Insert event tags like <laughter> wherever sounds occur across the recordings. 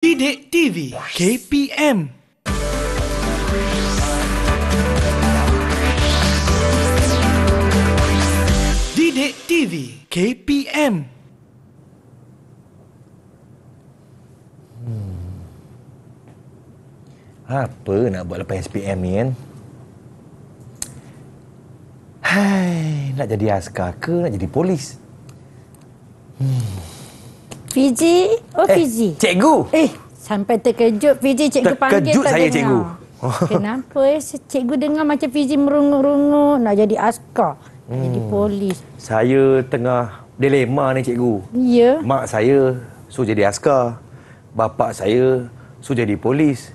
Didik TV KPM Didik TV KPM hmm. Apa nak buat lepas SPM ni kan? Hai, nak jadi askar ke nak jadi polis? Hmm. Fiji? Oh, eh, Fiji. Cikgu. Eh, sampai terkejut Fiji cikgu terkejut panggil. Terkejut saya dengar. cikgu. <laughs> Oh. Kenapa eh? Cikgu dengar macam Fiji merungut-rungut nak jadi askar. Hmm. Jadi polis. Saya tengah dilema ni cikgu. Ya. Yeah. Mak saya suruh jadi askar. Bapak saya suruh jadi polis.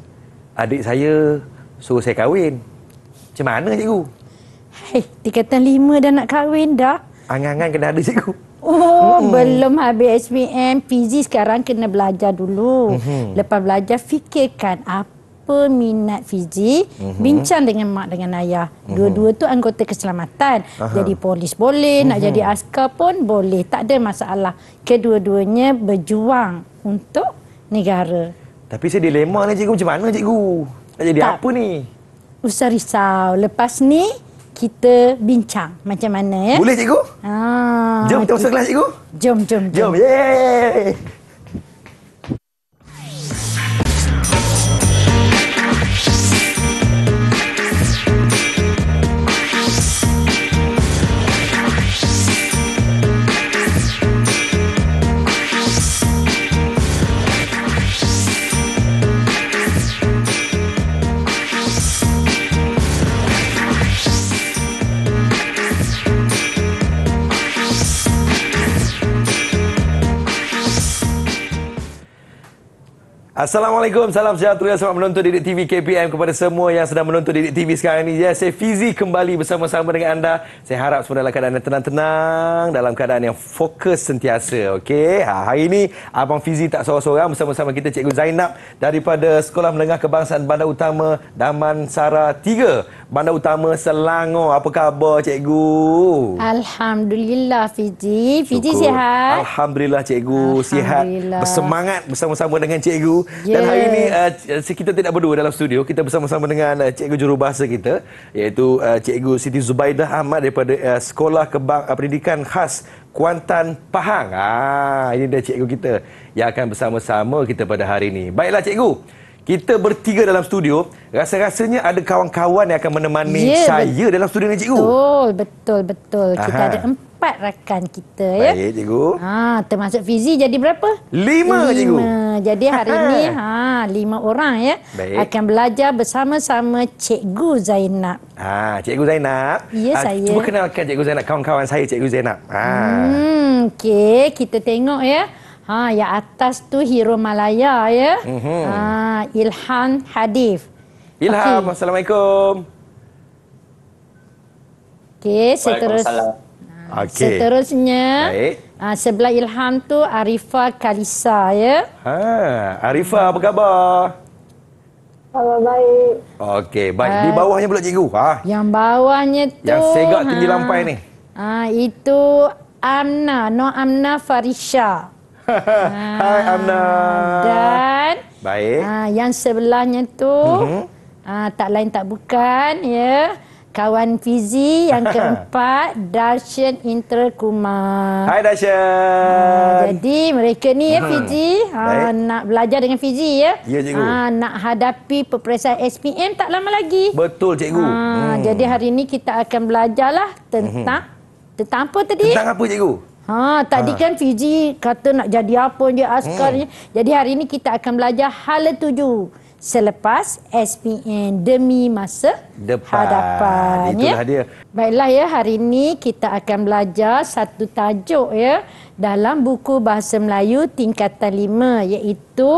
Adik saya suruh saya kahwin. Macam mana cikgu? Hei, tingkatan lima dah nak kahwin dah. Angan-angan kena ada cikgu. Oh, mm -hmm. belum habis SPM, PG sekarang kena belajar dulu. Mm -hmm. Lepas belajar, fikirkan apa minat Fiji, mm -hmm. bincang dengan mak dengan ayah. Mm-hmm. Dua-dua mm -hmm. tu anggota keselamatan. Aha. Jadi polis boleh, mm -hmm. nak mm-hmm. jadi askar pun boleh. Tak ada masalah. Kedua-duanya berjuang untuk negara. Tapi saya dilema ni cikgu, macam mana cikgu? Nak jadi tak. apa ni? Usah risau. Lepas ni, kita bincang macam mana ya. Boleh cikgu? Ah, jom kita masuk kelas cikgu. Jom, jom, jom. Jom, yeay. Assalamualaikum, salam sejahtera selamat menonton Didik TV KPM kepada semua yang sedang menonton Didik TV sekarang ini. Ya, saya Fizi kembali bersama-sama dengan anda. Saya harap semua dalam keadaan yang tenang-tenang, dalam keadaan yang fokus sentiasa. Okey, ha, hari ini Abang Fizi tak seorang-seorang bersama-sama kita Cikgu Zainab daripada Sekolah Menengah Kebangsaan Bandar Utama Daman Sara 3. Bandar Utama Selangor. Apa khabar Cikgu? Alhamdulillah Fizi. Fizi sihat? Alhamdulillah Cikgu. Alhamdulillah. Sihat. Bersemangat bersama-sama dengan Cikgu. Yeah. Dan hari ini uh, uh, kita tidak berdua dalam studio. Kita bersama-sama dengan uh, cikgu jurubahasa kita iaitu uh, cikgu Siti Zubaidah Ahmad daripada uh, Sekolah Kebang uh, Pendidikan Khas Kuantan Pahang. Ah ini dia cikgu kita yang akan bersama-sama kita pada hari ini. Baiklah cikgu. Kita bertiga dalam studio, rasa-rasanya ada kawan-kawan yang akan menemani yeah, saya bet- dalam studio ni cikgu. Betul, betul, betul. Kita ada empat empat rakan kita ya. Baik cikgu. Ha termasuk Fizi jadi berapa? Lima, lima. cikgu. Jadi hari ini <laughs> ha lima orang ya Baik. akan belajar bersama-sama cikgu Zainab. Ha cikgu Zainab. Ya ha, saya. Cuba kenalkan cikgu Zainab kawan-kawan saya cikgu Zainab. Ha. Hmm okey kita tengok ya. Ha yang atas tu hero Malaya ya. Mm-hmm. Ha Ilhan Hadif. Ilham okay. assalamualaikum. Okey, seterusnya. Okay. Seterusnya, Uh, sebelah Ilham tu Arifa Kalisa ya. Ha, Arifa apa khabar? Kalau baik. Okey, baik. Di ah. bawahnya pula cikgu. Ha. Yang bawahnya tu. Yang segak ha. tinggi ha. lampai ni. Ha, itu Amna. No Amna Farisha. ha. <laughs> Hai Amna. Dan. Baik. Ha, yang sebelahnya tu. Uh-huh. Ha, tak lain tak bukan. Ya kawan Fizi yang <laughs> keempat Darshan Interkumar. Hai Darshan. Ha, jadi mereka ni ya hmm. Fizi ha, nak belajar dengan Fizi ya. Ya cikgu. Ha, nak hadapi peperiksaan SPM tak lama lagi. Betul cikgu. Ha, hmm. Jadi hari ni kita akan belajarlah tentang hmm. tentang apa tadi? Tentang apa cikgu? Ha, tadi ha. kan Fiji kata nak jadi apa je askarnya. Hmm. Jadi hari ini kita akan belajar hala tujuh selepas SPN demi masa Depan. hadapan. Ya. Itulah ya. dia. Baiklah ya, hari ini kita akan belajar satu tajuk ya dalam buku Bahasa Melayu tingkatan 5 iaitu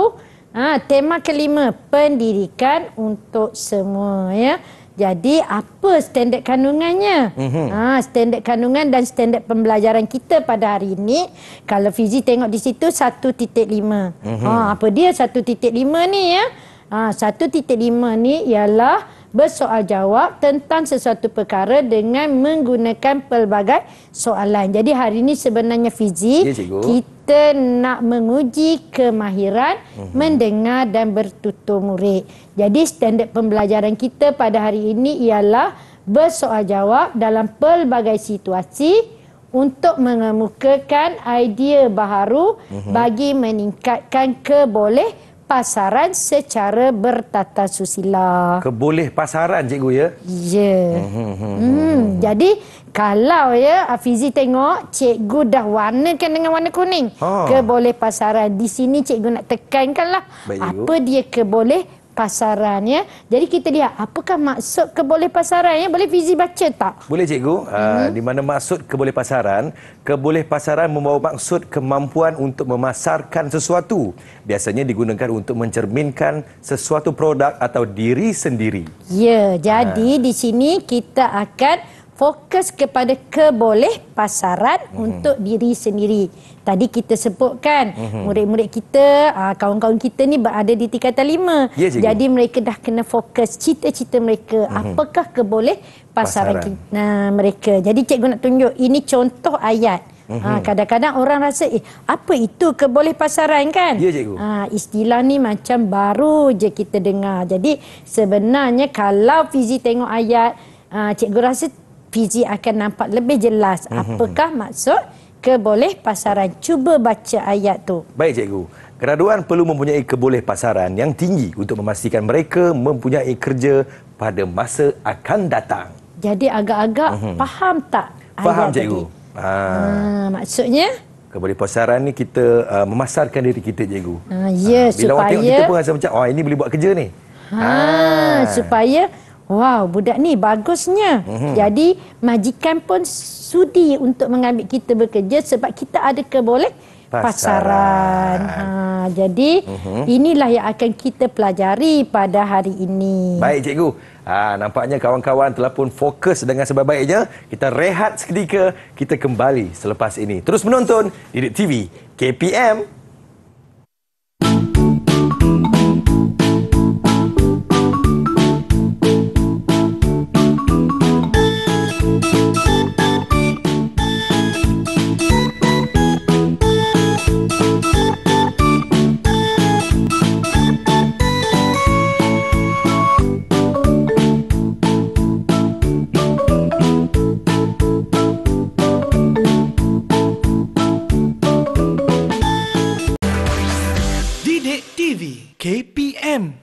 ha, tema kelima, pendidikan untuk semua ya. Jadi apa standard kandungannya? Mm-hmm. Ha, standard kandungan dan standard pembelajaran kita pada hari ini. Kalau Fizi tengok di situ 1.5. Mm-hmm. Ha, apa dia 1.5 ni ya? Ah, satu titik lima ni ialah bersoal jawab tentang sesuatu perkara dengan menggunakan pelbagai soalan. Jadi hari ini sebenarnya Fizi, ya, kita nak menguji kemahiran uh-huh. mendengar dan bertutur murid. Jadi standard pembelajaran kita pada hari ini ialah bersoal jawab dalam pelbagai situasi untuk mengemukakan idea baharu uh-huh. bagi meningkatkan keboleh pasaran secara bertata susila. Keboleh pasaran cikgu ya? Ya. Yeah. Hmm. Hmm. Jadi kalau ya Afizi tengok cikgu dah warnakan dengan warna kuning. Ha. Keboleh pasaran. Di sini cikgu nak tekankanlah Baik, apa dia keboleh pasaran ya. Jadi kita lihat apakah maksud keboleh pasaran ya. Boleh Fizi baca tak? Boleh cikgu. Hmm. di mana maksud keboleh pasaran? Keboleh pasaran membawa maksud kemampuan untuk memasarkan sesuatu. Biasanya digunakan untuk mencerminkan sesuatu produk atau diri sendiri. Ya, jadi Aa. Ah. di sini kita akan fokus kepada keboleh pasaran mm -hmm. untuk diri sendiri. Tadi kita sebutkan mhm. murid-murid mm -hmm. kita, ah, kawan-kawan kita ni berada di tingkatan lima. Yes, ya, Jadi mereka dah kena fokus cita-cita mereka. Mm -hmm. Apakah keboleh pasaran, pasaran. Kita, nah, mereka. Jadi cikgu nak tunjuk, ini contoh ayat. Mhm. Ah, kadang-kadang mm -hmm. orang rasa, eh, apa itu keboleh pasaran kan? Ya, cikgu. Ha, istilah ni macam baru je kita dengar. Jadi sebenarnya kalau Fizi tengok ayat, ha, cikgu rasa Fizi akan nampak lebih jelas mhm. apakah mm -hmm. maksud keboleh pasaran. Cuba baca ayat tu. Baik cikgu. Graduan perlu mempunyai keboleh pasaran yang tinggi untuk memastikan mereka mempunyai kerja pada masa akan datang. Jadi agak-agak mm -hmm. faham tak faham, ayat cikgu. tadi? ha. Ah, maksudnya? Keboleh pasaran ni kita uh, memasarkan diri kita cikgu. Ha, ya ha. supaya... Bila orang tengok kita pun rasa macam, oh ini boleh buat kerja ni. Ha, ha. Supaya... Supaya... Wow, budak ni bagusnya. Hmm. Jadi majikan pun sudi untuk mengambil kita bekerja sebab kita ada keboleh pasaran. pasaran. Ha, jadi hmm. inilah yang akan kita pelajari pada hari ini. Baik cikgu. Ha, nampaknya kawan-kawan telah pun fokus dengan sebaik-baiknya. Kita rehat seketika, kita kembali selepas ini. Terus menonton Didik TV KPM KPM.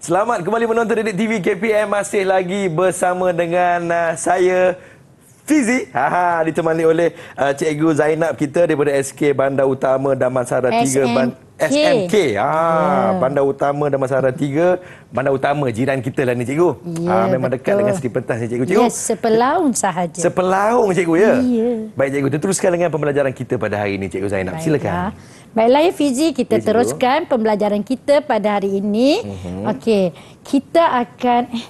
Selamat kembali menonton Dedik TV KPM masih lagi bersama dengan uh, saya Fizi. Ha ha ditemani oleh uh, cikgu Zainab kita daripada SK Bandar Utama Damansara 3 Ban SMK. Ah, ha, Bandar Utama Damansara 3, Bandar Utama jiran kita lah ni cikgu. Ya, ha, memang betul. dekat dengan Seri Pentas ni cikgu. cikgu. Yes, sepelaung sahaja. Sepelaung cikgu ya. ya. Baik cikgu, kita teruskan dengan pembelajaran kita pada hari ini cikgu Zainab. Baiklah. Silakan. Baiklah ya Fizi, kita Fizi teruskan dulu. pembelajaran kita pada hari ini. Mm-hmm. Okey, kita akan eh,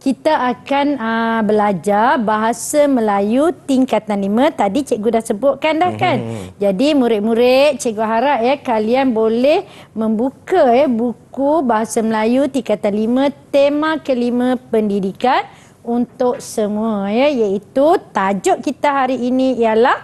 kita akan uh, belajar bahasa Melayu tingkatan 5. Tadi cikgu dah sebutkan dah mm-hmm. kan. Mhm. Jadi murid-murid, cikgu harap ya kalian boleh membuka ya buku bahasa Melayu tingkatan 5 tema kelima pendidikan untuk semua ya iaitu tajuk kita hari ini ialah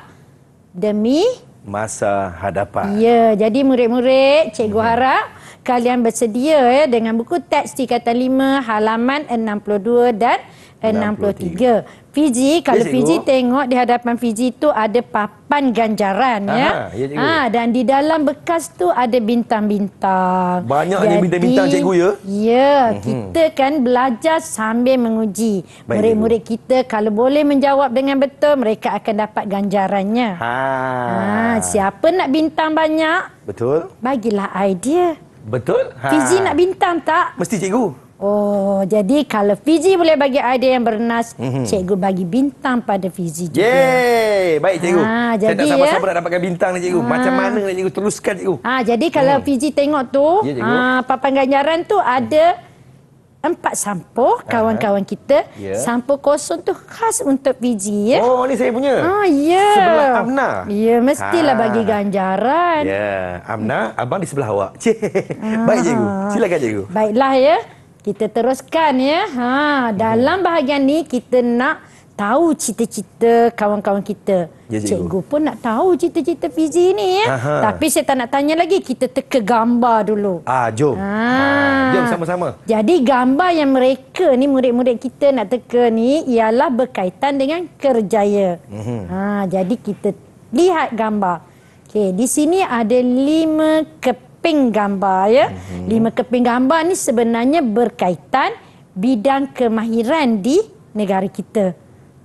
demi masa hadapan. Ya, jadi murid-murid, cikgu hmm. harap kalian bersedia ya dengan buku teks tingkatan 5 halaman 62 dan 63. 63. Fiji kalau yes, Fiji tengok di hadapan Fiji tu ada papan ganjaran ya. Aha, ya. Ha yes, ah, dan di dalam bekas tu ada bintang-bintang. Banyak Banyaknya bintang-bintang cikgu ya. Ya, mm-hmm. kita kan belajar sambil menguji. Murid-murid kita kalau boleh menjawab dengan betul mereka akan dapat ganjarannya. Ha. ha siapa nak bintang banyak? Betul. Bagilah idea. Betul? Ha. Fiji nak bintang tak? Mesti cikgu. Oh, jadi kalau Fiji boleh bagi idea yang bernas, mm -hmm. cikgu bagi bintang pada Fiji juga. Yeay, baik cikgu. Ha, Saya jadi, tak sabar-sabar ya? nak dapatkan bintang ni cikgu. Ha. Macam mana nak cikgu teruskan cikgu. Ha, jadi kalau hmm. Fiji tengok tu, ya, ha, papan ganjaran tu hmm. ada empat sampo kawan-kawan kita yeah. sampo kosong tu khas untuk Fiji ya Oh ni saya punya Oh ya yeah. sebelah Amna Ya yeah, mestilah ha. bagi ganjaran Ya yeah. Amna abang di sebelah awak <laughs> Cik. Ha. Baik cikgu silakan cikgu Baiklah ya kita teruskan ya. Ha, dalam bahagian ni kita nak tahu cita-cita kawan-kawan kita. Ya, cikgu. cikgu pun nak tahu cita-cita Fizi ni ya. Aha. Tapi saya tak nak tanya lagi, kita teka gambar dulu. Ah, jom. Ha. Ah, jom sama-sama. Jadi gambar yang mereka ni murid-murid kita nak teka ni ialah berkaitan dengan kerjaya. Mhm. Ha, jadi kita lihat gambar. Okay, di sini ada lima kepala keping gambar ya. Mm -hmm. Lima keping gambar ni sebenarnya berkaitan bidang kemahiran di negara kita.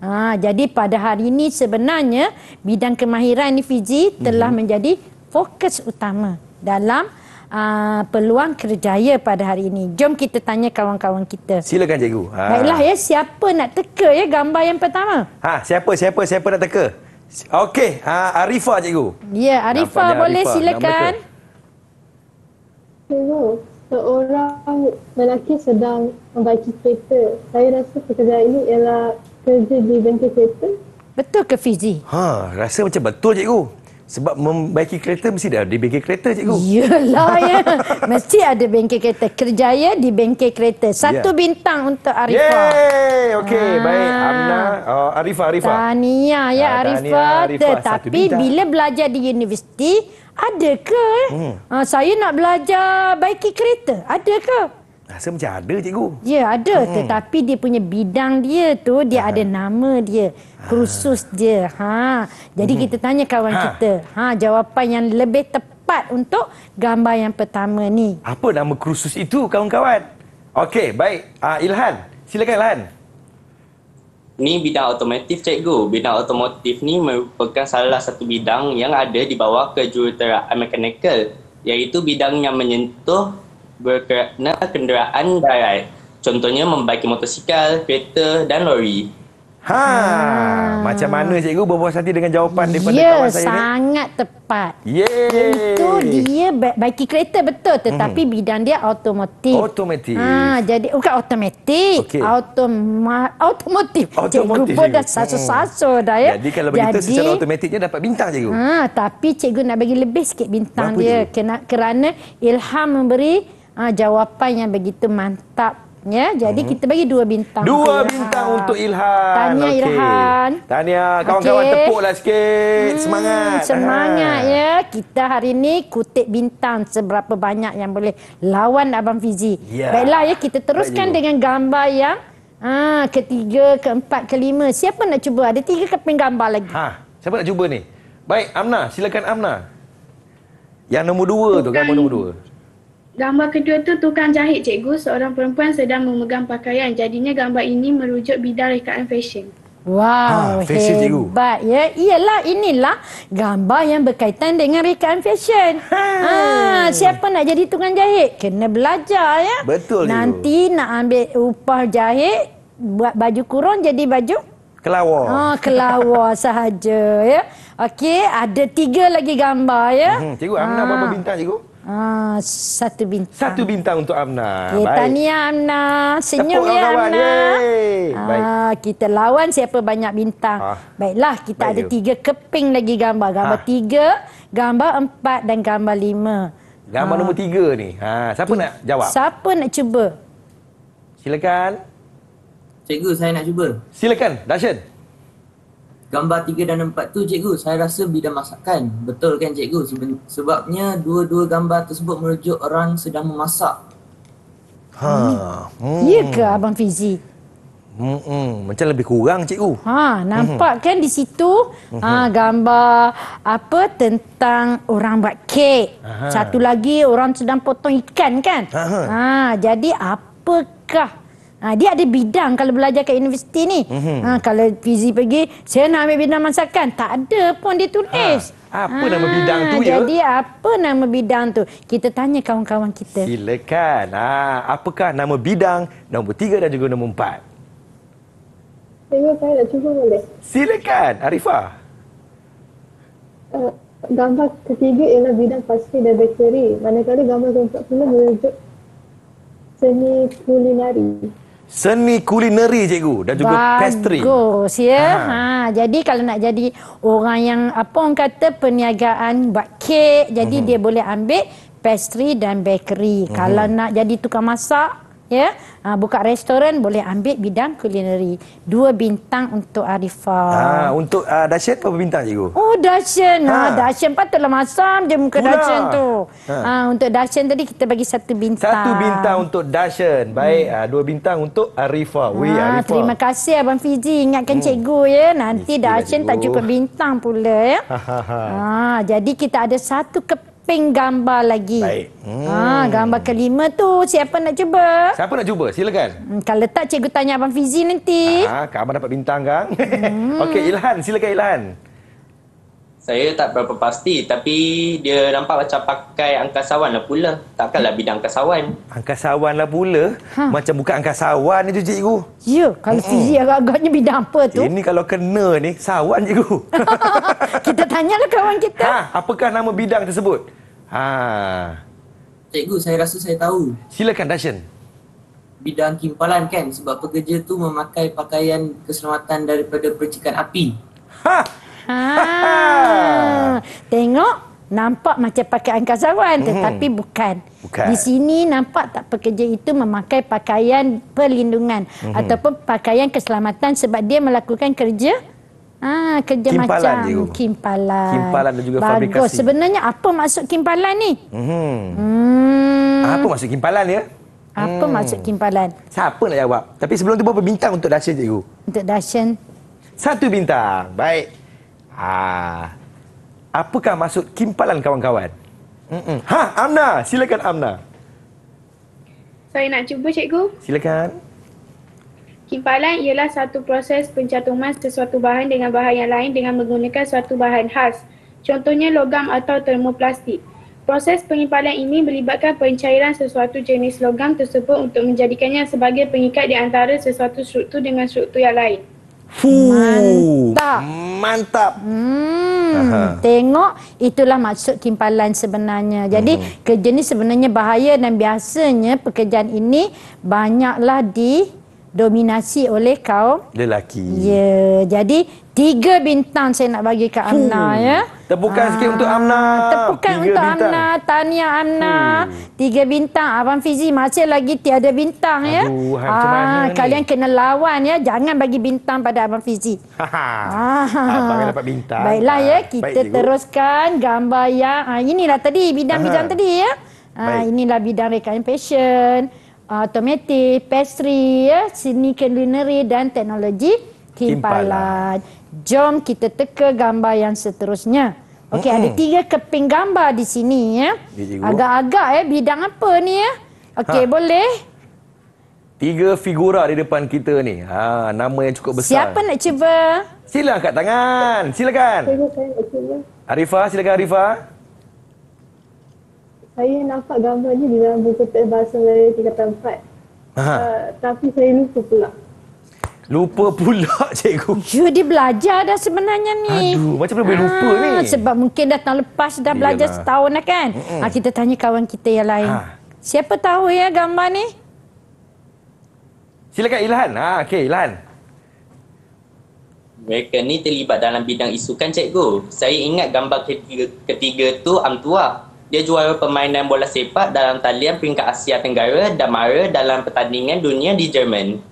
Ha, jadi pada hari ini sebenarnya bidang kemahiran di Fiji telah mm -hmm. menjadi fokus utama dalam uh, peluang kerjaya pada hari ini. Jom kita tanya kawan-kawan kita. Silakan cikgu. Ha. Baiklah ya, siapa nak teka ya gambar yang pertama? Ha, siapa siapa siapa nak teka? Okey, ha, Arifah cikgu. Ya, Arifah boleh Arifa. silakan tu seorang lelaki sedang membaiki kereta. Saya rasa pekerjaan ini ialah kerja di bengkel kereta. Betul ke Fiji? Ha, rasa macam betul cikgu. Sebab membaiki kereta mesti ada di bengkel kereta cikgu. Yalah <laughs> ya. mesti ada bengkel kereta. Kerjaya di bengkel kereta. Satu yeah. bintang untuk Arifah. Yeay. Okey, ha. baik. Amna, uh, Arifah, Arifah. Tahniah ya ah, Arifah. Arifah. Tetapi bila belajar di universiti, ada ke eh? hmm. ha, saya nak belajar baiki kereta ada ke rasa ha, macam ada cikgu ya ada hmm. tetapi dia punya bidang dia tu dia ha. ada nama dia ah. kursus ha. dia ha jadi hmm. kita tanya kawan ha. kita ha jawapan yang lebih tepat untuk gambar yang pertama ni apa nama kursus itu kawan-kawan okey baik uh, ilhan silakan ilhan ni bidang otomotif cikgu. Bidang otomotif ni merupakan salah satu bidang yang ada di bawah kejuruteraan mekanikal iaitu bidang yang menyentuh berkena kenderaan darat. Contohnya membaiki motosikal, kereta dan lori. Ha, ha, macam mana cikgu berpuas hati dengan jawapan ya, daripada kawan saya ni? Ya, sangat tepat. Yeay. Itu dia baiki kereta betul tetapi hmm. bidang dia automotif. Automotif. Ha, jadi bukan automatik, okay. automa automotif. Cikgu pun dah sasu-sasu hmm. dah ya. Jadi kalau begitu jadi, secara automatiknya dapat bintang cikgu. Ha, tapi cikgu nak bagi lebih sikit bintang Berapa dia kena, kerana ilham memberi ha, jawapan yang begitu mantap Ya, jadi hmm. kita bagi dua bintang. Dua ya. bintang untuk Ilhan. Tanya okay. Ilhan. Tanya kawan-kawan okay. tepuklah sikit. Hmm, semangat. Semangat ah. ya. Kita hari ini kutip bintang seberapa banyak yang boleh lawan abang Fizi. Ya. Baiklah ya, kita teruskan Baik, dengan gambar yang ah ha, ketiga, keempat, kelima. Siapa nak cuba? Ada tiga keping gambar lagi. Ha, siapa nak cuba ni? Baik, Amna, silakan Amna. Yang nombor dua tu, gambar kan, nombor dua. Gambar kedua tu tukang jahit cikgu seorang perempuan sedang memegang pakaian. Jadinya gambar ini merujuk bidang rekaan fashion. Wow, ha, fashion hebat cikgu. ya. Iyalah inilah gambar yang berkaitan dengan rekaan fashion. Ha, ah, siapa nak jadi tukang jahit kena belajar ya. Betul Nanti cikgu. nak ambil upah jahit buat baju kurung jadi baju kelawar. Ha, kelawar <laughs> sahaja ya. Okey, ada tiga lagi gambar ya. Hmm, cikgu, ha. Amna berapa bintang cikgu? Ah, satu bintang. Satu bintang untuk Amna. Okay, Baik. Tania Amna. Senyum ya Amna. Ah kita lawan siapa banyak bintang. Ha. Baiklah kita Baik ada you. tiga keping lagi gambar. Gambar ha. tiga, gambar empat dan gambar lima. Gambar ha. nombor tiga ni. Ah Siapa okay. nak jawab? Siapa nak cuba? Silakan. Cikgu saya nak cuba. Silakan. Dasyen gambar tiga dan empat tu cikgu saya rasa bidang masakan betul kan cikgu sebabnya dua-dua gambar tersebut merujuk orang sedang memasak ha hmm. hmm. ya ke abang Fizi Mm-mm. Hmm. Macam lebih kurang cikgu ha, Nampak hmm kan di situ hmm ha, Gambar apa tentang orang buat kek Aha. Satu lagi orang sedang potong ikan kan ha, Jadi apakah Ha, dia ada bidang kalau belajar kat universiti ni. Mm -hmm. ha, kalau PZ pergi, saya nak ambil bidang masakan. Tak ada pun dia tulis. Ha. Apa ha, nama bidang tu jadi ya? Jadi apa nama bidang tu? Kita tanya kawan-kawan kita. Silakan. Ha, apakah nama bidang nombor tiga dan juga nombor empat? Saya nak cuba boleh. Silakan. Arifah. Eh, uh, gambar ketiga ialah bidang pasti dan bakery. Manakala gambar keempat pula merujuk seni kulinari. Seni kulineri cikgu dan juga Bagus, pastry. Bagus ya. Ha. ha jadi kalau nak jadi orang yang apa orang kata perniagaan buat kek jadi mm -hmm. dia boleh ambil pastry dan bakery. Mm -hmm. Kalau mhm. nak jadi tukang masak ya ha, buka restoran boleh ambil bidang kulineri dua bintang untuk Arifah ha, untuk uh, ah, Dasyen berapa bintang cikgu oh Dashen, ha. ha, Dasyen patutlah masam je muka Dasyen tu ha. Ha, untuk Dashen tadi kita bagi satu bintang satu bintang untuk Dashen. baik hmm. ha, dua bintang untuk Arifah ha, Arifa. terima kasih Abang Fiji ingatkan hmm. cikgu ya nanti lah, Dashen tak cukup bintang pula ya ha, ha, ha. jadi kita ada satu keputusan Pink gambar lagi. Baik. Hmm. Ha, gambar kelima tu siapa nak cuba? Siapa nak cuba? Silakan. Hmm, kalau tak cikgu tanya Abang Fizi nanti. Ha, Abang dapat bintang kan? Hmm. <laughs> Okey Ilhan. Silakan Ilhan. Ilhan. Saya tak berapa pasti tapi dia nampak macam pakai angkasawan lah pula. Takkanlah bidang angkasawan. Angkasawan lah pula? Ha. Macam bukan angkasawan ni tu cikgu. Ya, kalau hmm. Fizi agak-agaknya bidang apa tu? Ini kalau kena ni, sawan cikgu. <laughs> kita tanya lah kawan kita. Ha, apakah nama bidang tersebut? Ha. Cikgu, saya rasa saya tahu. Silakan Dashen. Bidang kimpalan kan sebab pekerja tu memakai pakaian keselamatan daripada percikan api. Ha. Ah. <laughs> Tengok nampak macam pakai angkasawan mhm. tetapi bukan. bukan. Di sini nampak tak pekerja itu memakai pakaian perlindungan hmm. ataupun pakaian keselamatan sebab dia melakukan kerja Ah, kerja kimpalan macam kimpalan. Kimpalan dan juga Bagus. fabrikasi. Bagus. Sebenarnya apa maksud kimpalan ni? Hmm. hmm. Apa maksud kimpalan ya? Apa hmm. maksud kimpalan? Siapa nak jawab? Tapi sebelum tu berapa bintang untuk Dashen cikgu? Untuk Dashen? Satu bintang. Baik. Ah. Apakah maksud kimpalan kawan-kawan? Mm-mm. Ha, Amna, silakan Amna. Saya nak cuba cikgu. Silakan. Kimpalan ialah satu proses pencatuman sesuatu bahan dengan bahan yang lain dengan menggunakan suatu bahan khas. Contohnya logam atau termoplastik. Proses pengimpalan ini melibatkan pencairan sesuatu jenis logam tersebut untuk menjadikannya sebagai pengikat di antara sesuatu struktur dengan struktur yang lain. Mantap. Mantap. Hmm, tengok itulah maksud timpalan sebenarnya. Jadi hmm. kerja ni sebenarnya bahaya dan biasanya pekerjaan ini banyaklah didominasi oleh kaum lelaki. Ya, jadi tiga bintang saya nak bagi ke Anna Fuh. ya. Tepukan Aa, sikit untuk ah, Amna. Tepukan tiga untuk bintang. Amna. Tahniah Amna. Hmm. Tiga bintang. Abang Fizi masih lagi tiada bintang Aduh, ya. Aduh, macam ah, mana ni? Kalian kena lawan ya. Jangan bagi bintang pada Abang Fizi. Ah. Abang dapat bintang. Baiklah ya. Kita Baik, teruskan gambar yang... Ha, inilah tadi bidang-bidang tadi ya. Ha, inilah bidang rekaan passion. Automatik, pastry, ya, seni culinary dan teknologi timpalan. timpalan. Jom kita teka gambar yang seterusnya. Okey, mm-hmm. ada hmm. tiga keping gambar di sini ya. Agak-agak eh bidang apa ni ya? Okey, ha. boleh. Tiga figura di depan kita ni. Ha, nama yang cukup besar. Siapa nak cuba? Sila angkat tangan. Silakan. Arifah, silakan Arifah. Saya nampak gambar ni di dalam buku teks bahasa Melayu tingkat 4. Uh, tapi saya lupa pula. Lupa pula <laughs> cikgu. You ya, dia belajar dah sebenarnya ni. Aduh, macam mana boleh ah, lupa ni? Sebab mungkin dah tahun lepas dah Yalah. belajar setahun dah kan. Ha, kita tanya kawan kita yang lain. Ha. Siapa tahu ya gambar ni? Silakan Ilhan. Ha, okay, Ilhan. Mereka ni terlibat dalam bidang isu kan cikgu. Saya ingat gambar ketiga, ketiga tu Amtua. Dia jual permainan bola sepak dalam talian peringkat Asia Tenggara dan mara dalam pertandingan dunia di Jerman.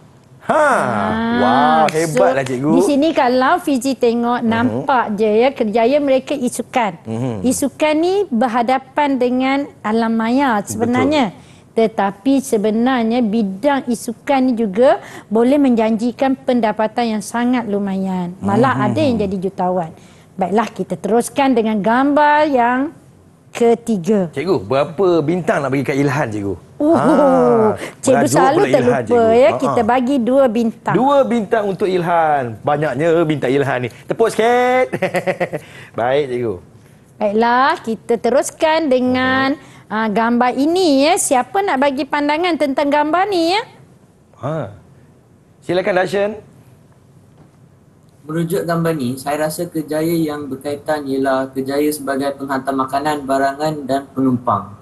Ha. Ah. Wow, hebatlah so, lah, cikgu. Di sini kalau Fiji tengok uh-huh. nampak je ya kerjaya mereka isukan. Uh-huh. Isukan ni berhadapan dengan alam maya sebenarnya. Betul. Tetapi sebenarnya bidang isukan ini juga boleh menjanjikan pendapatan yang sangat lumayan. Malah hmm. ada yang jadi jutawan. Baiklah kita teruskan dengan gambar yang ketiga. Cikgu, berapa bintang nak bagi Kak Ilhan, cikgu? Oh, ha, cikgu selalu terlupa ya. Kita bagi dua bintang. Dua bintang untuk Ilhan. Banyaknya bintang Ilhan ni. Tepuk sikit. <laughs> Baik, cikgu. Baiklah, kita teruskan dengan uh, gambar ini ya. Siapa nak bagi pandangan tentang gambar ni ya? Ha. Silakan, Dashen merujuk gambar ni, saya rasa kejaya yang berkaitan ialah kejaya sebagai penghantar makanan, barangan dan penumpang.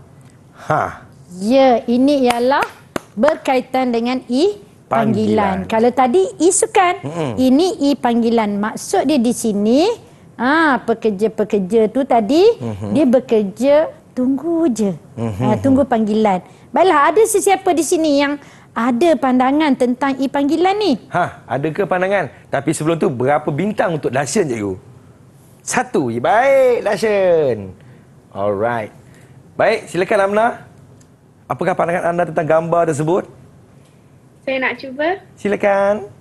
Ha. Ya, ini ialah berkaitan dengan i panggilan. panggilan. Kalau tadi i sukan, Mm-mm. ini i panggilan. Maksud dia di sini, ah ha, pekerja-pekerja tu tadi mm-hmm. dia bekerja tunggu je. Mm-hmm. Ha, tunggu panggilan. Baiklah, ada sesiapa di sini yang ada pandangan tentang e-panggilan ni. Ha, ada ke pandangan? Tapi sebelum tu berapa bintang untuk Dashen cikgu? Satu je. Baik, Dashen. Alright. Baik, silakan Amna. Apakah pandangan anda tentang gambar tersebut? Saya nak cuba. Silakan.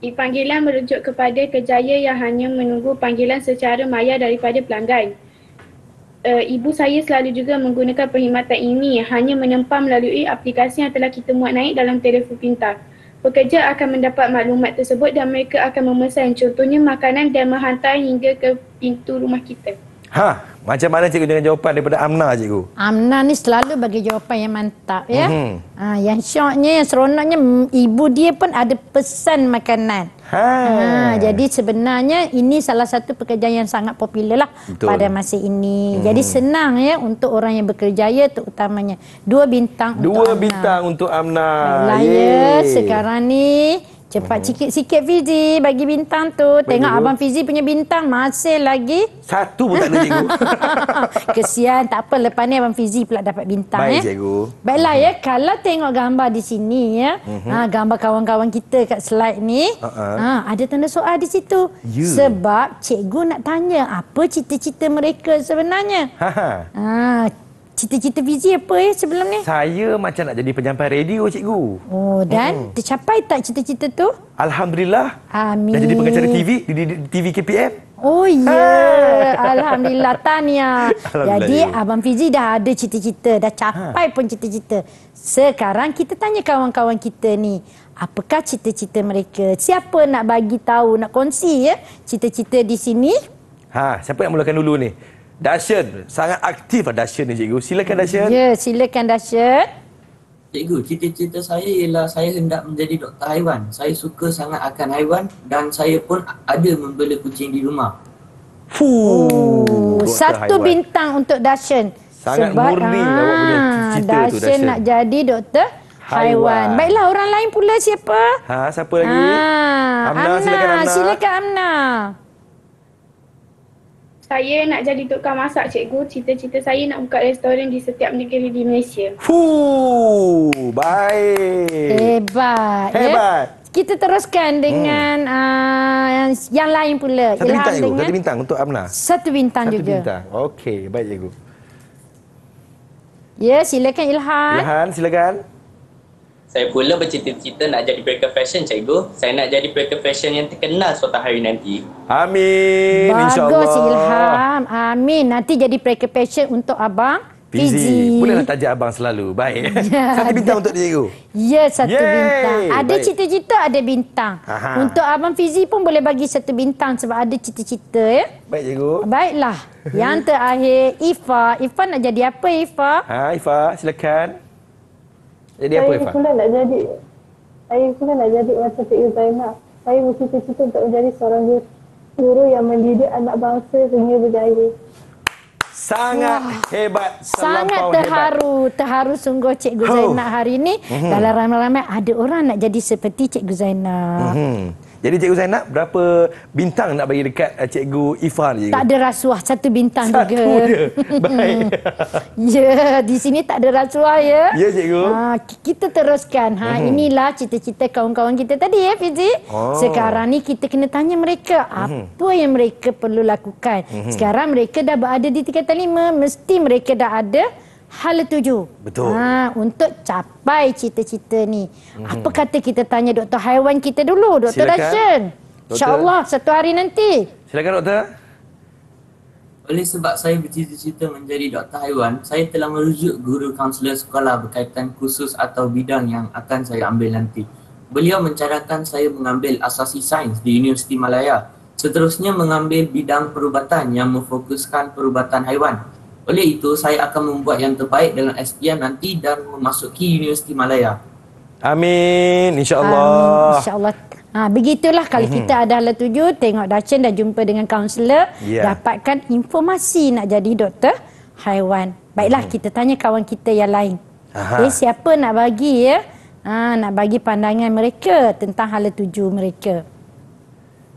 E-panggilan merujuk kepada kejayaan yang hanya menunggu panggilan secara maya daripada pelanggan uh, ibu saya selalu juga menggunakan perkhidmatan ini hanya menempah melalui aplikasi yang telah kita muat naik dalam telefon pintar. Pekerja akan mendapat maklumat tersebut dan mereka akan memesan contohnya makanan dan menghantar hingga ke pintu rumah kita. Ha, macam mana cikgu dengan jawapan daripada Amna cikgu? Amna ni selalu bagi jawapan yang mantap ya. Mm -hmm. ha, yang syoknya, yang seronoknya ibu dia pun ada pesan makanan. Ha. Ha, jadi sebenarnya ini salah satu pekerjaan yang sangat popular lah Betul. pada masa ini. Mm -hmm. Jadi senang ya untuk orang yang berkerjaya terutamanya. Dua bintang Dua untuk bintang Amna. Dua bintang untuk Amna. Layar sekarang ni... Cepat sikit-sikit oh. Fizi bagi bintang tu. Tengok Baik Abang Fizi punya bintang masih lagi. Satu pun tak ada, cikgu. <laughs> Kesian. Tak apa, lepas ni Abang Fizi pula dapat bintang. Baik, eh. cikgu. Baiklah, hmm. ya. Kalau tengok gambar di sini, ya. Uh mhm. -huh. ha, gambar kawan-kawan kita kat slide ni. Uh -uh. Ha, ada tanda soal di situ. You. Ya. Sebab cikgu nak tanya apa cita-cita mereka sebenarnya. Ha, -ha. ha cita-cita biji apa ya sebelum ni? Saya macam nak jadi penyampai radio cikgu. Oh dan mm. tercapai tak cita-cita tu? Alhamdulillah. Amin. Dah jadi pengacara TV di, di, di TV KPM. Oh ya. Ha! <laughs> Alhamdulillah Tania. Jadi ya. abang Fizi dah ada cita-cita, dah ha. capai ha. pun cita-cita. Sekarang kita tanya kawan-kawan kita ni, apakah cita-cita mereka? Siapa nak bagi tahu, nak kongsi ya cita-cita di sini? Ha, siapa yang mulakan dulu ni? Dasyen, sangat aktif lah Dasyen ni cikgu. Silakan Dasyen. Ya, silakan Dasyen. Cikgu, cita-cita saya ialah saya hendak menjadi doktor haiwan. Saya suka sangat akan haiwan dan saya pun ada membela kucing di rumah. Fuh, oh, satu haiwan. bintang untuk Dasyen. Sangat Sebab, murni ah, awak punya ah, cita Dasyen tu Dasyen. nak jadi doktor haiwan. haiwan. Baiklah, orang lain pula siapa? Ha, siapa lagi? Ha, Amna, Amna, silakan Amna. Silakan Amna saya nak jadi tukang masak cikgu Cita-cita saya nak buka restoran di setiap negeri di Malaysia Fuh, baik Hebat ya. Hebat ya? Kita teruskan dengan hmm. uh, yang, yang lain pula Satu Ilham bintang cikgu, satu bintang untuk Amna Satu bintang satu juga Satu bintang, okey, baik cikgu Ya, silakan Ilhan Ilhan, silakan saya pula bercita-cita nak jadi breaker fashion cikgu. Saya nak jadi breaker fashion yang terkenal suatu hari nanti. Amin. Bagus Ilham. Amin. Nanti jadi breaker fashion untuk abang. Fizi. Bolehlah tajak abang selalu. Baik. <laughs> Ya, satu bintang ada. untuk dia, Cikgu. Ya, satu Yeay. bintang. Ada cita-cita, ada bintang. Aha. Untuk Abang Fizi pun boleh bagi satu bintang sebab ada cita-cita. ya. Baik, Cikgu. Baiklah. Yang <laughs> terakhir, Ifa. Ifa nak jadi apa, Ifa? Ha, Ifa, silakan. Jadi saya apa Ifah? Saya pula nak jadi Saya pula nak jadi macam Cikgu Zainal Saya bercita-cita untuk menjadi seorang guru yang mendidik anak bangsa sehingga berjaya Sangat Wah. hebat Sangat terharu hebat. Terharu sungguh Cikgu huh. Zainal hari ini mm-hmm. Dalam ramai-ramai ada orang nak jadi seperti Cikgu Zainal mm-hmm. Jadi Cikgu saya nak berapa bintang nak bagi dekat eh, Cikgu Ifan? Cikgu? Tak ada rasuah, satu bintang satu juga. Satu je? <laughs> Baik. Hmm. ya, di sini tak ada rasuah ya. Ya Cikgu. Ha, kita teruskan. Ha, hmm. inilah cerita-cerita kawan-kawan kita tadi ya Fizi. Oh. Sekarang ni kita kena tanya mereka hmm. apa yang mereka perlu lakukan. Sekarang mereka dah berada di tingkatan lima, mesti mereka dah ada hala tuju. Betul. Ha, untuk capai cita-cita ni. Hmm. Apa kata kita tanya doktor Haiwan kita dulu, Dr. Dashen. InsyaAllah satu hari nanti. Silakan Doktor. Oleh sebab saya bercita-cita menjadi doktor Haiwan, saya telah merujuk guru kaunselor sekolah berkaitan khusus atau bidang yang akan saya ambil nanti. Beliau mencadangkan saya mengambil asasi sains di Universiti Malaya. Seterusnya mengambil bidang perubatan yang memfokuskan perubatan haiwan oleh itu, saya akan membuat yang terbaik dalam SPM nanti dan memasuki Universiti Malaya. Amin. InsyaAllah. Amin. InsyaAllah. Ha, begitulah kalau mm-hmm. kita ada hala tuju, tengok dacin dan jumpa dengan kaunselor, yeah. dapatkan informasi nak jadi doktor haiwan. Baiklah, mm-hmm. kita tanya kawan kita yang lain. Eh, siapa nak bagi ya? Ha, nak bagi pandangan mereka tentang hala tuju mereka.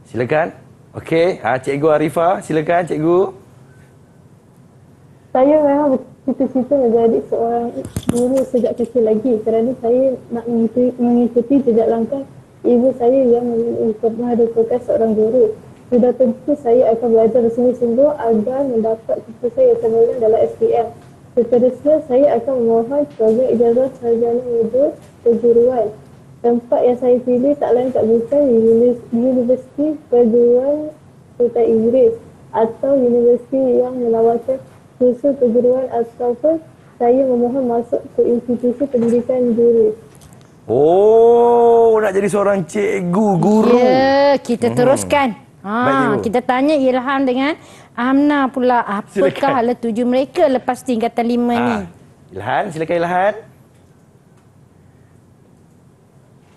Silakan. Okey, ha, Cikgu Arifah, silakan Cikgu saya memang cita-cita menjadi seorang guru sejak kecil lagi kerana saya nak mengikuti, jejak langkah ibu saya yang merupakan seorang guru. Sudah tentu saya akan belajar bersungguh-sungguh agar mendapat cita saya semula dalam SPM. Seterusnya, saya akan memohon program ijazah sarjana muda perguruan. Tempat yang saya pilih tak lain tak bukan Universiti Perguruan Sultan Inggeris atau universiti yang menawarkan kursus perguruan Al-Sawfah, saya memohon masuk ke institusi pendidikan guru. Oh, nak jadi seorang cikgu, guru. Ya, kita hmm. teruskan. Hmm. Ha, Baik, kita tanya Ilham dengan Amna pula. Apakah hala tuju mereka lepas tingkatan lima ha. ni? Ah, Ilham, silakan Ilham.